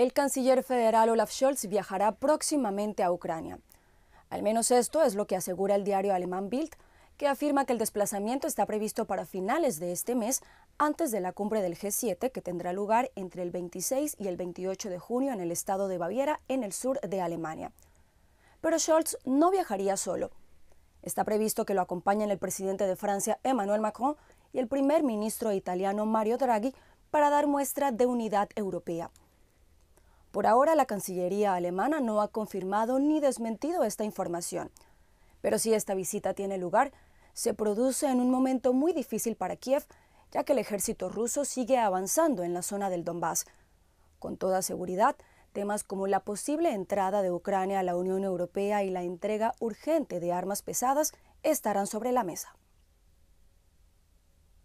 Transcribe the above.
El canciller federal Olaf Scholz viajará próximamente a Ucrania. Al menos esto es lo que asegura el diario alemán Bild, que afirma que el desplazamiento está previsto para finales de este mes, antes de la cumbre del G7 que tendrá lugar entre el 26 y el 28 de junio en el estado de Baviera, en el sur de Alemania. Pero Scholz no viajaría solo. Está previsto que lo acompañen el presidente de Francia, Emmanuel Macron, y el primer ministro italiano, Mario Draghi, para dar muestra de unidad europea. Por ahora la Cancillería alemana no ha confirmado ni desmentido esta información. Pero si esta visita tiene lugar, se produce en un momento muy difícil para Kiev, ya que el ejército ruso sigue avanzando en la zona del Donbass. Con toda seguridad, temas como la posible entrada de Ucrania a la Unión Europea y la entrega urgente de armas pesadas estarán sobre la mesa.